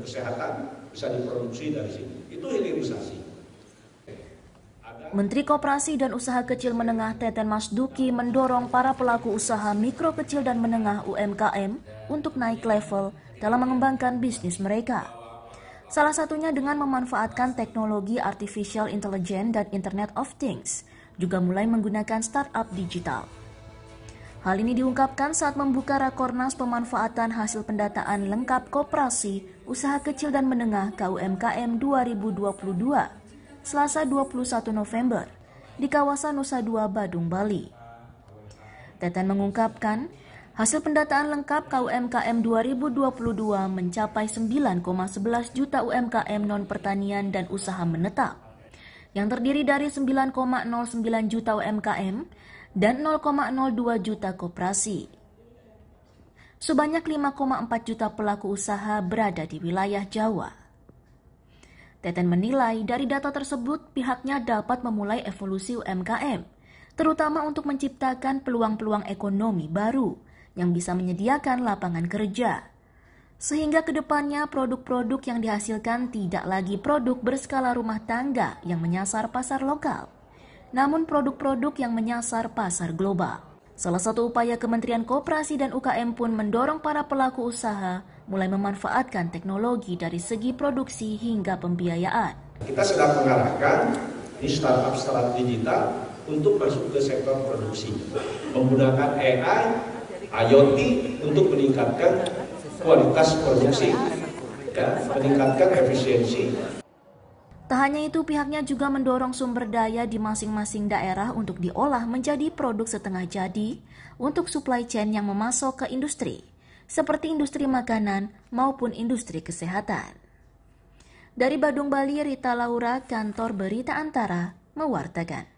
kesehatan bisa diproduksi dari sini. Itu hilirisasi. Menteri Koperasi dan Usaha Kecil Menengah Teten Mas Duki mendorong para pelaku usaha mikro kecil dan menengah UMKM untuk naik level dalam mengembangkan bisnis mereka. Salah satunya dengan memanfaatkan teknologi artificial intelligence dan Internet of Things, juga mulai menggunakan startup digital. Hal ini diungkapkan saat membuka Rakornas Pemanfaatan Hasil Pendataan Lengkap Koperasi Usaha Kecil dan Menengah KUMKM 2022, Selasa 21 November, di kawasan Nusa Dua, Badung, Bali. Teten mengungkapkan, hasil pendataan lengkap KUMKM 2022 mencapai 9,11 juta UMKM non-pertanian dan usaha menetap, yang terdiri dari 9,09 juta UMKM, dan 0,02 juta koperasi. Sebanyak 5,4 juta pelaku usaha berada di wilayah Jawa. Teten menilai dari data tersebut pihaknya dapat memulai evolusi UMKM, terutama untuk menciptakan peluang-peluang ekonomi baru yang bisa menyediakan lapangan kerja. Sehingga kedepannya produk-produk yang dihasilkan tidak lagi produk berskala rumah tangga yang menyasar pasar lokal, namun produk-produk yang menyasar pasar global. Salah satu upaya Kementerian Kooperasi dan UKM pun mendorong para pelaku usaha mulai memanfaatkan teknologi dari segi produksi hingga pembiayaan. Kita sedang mengarahkan di startup-startup digital untuk masuk ke sektor produksi, menggunakan AI, IoT untuk meningkatkan kualitas produksi, dan meningkatkan efisiensi Tak hanya itu, pihaknya juga mendorong sumber daya di masing-masing daerah untuk diolah menjadi produk setengah jadi untuk supply chain yang memasok ke industri, seperti industri makanan maupun industri kesehatan. Dari Badung, Bali, Rita Laura, kantor Berita Antara, mewartakan.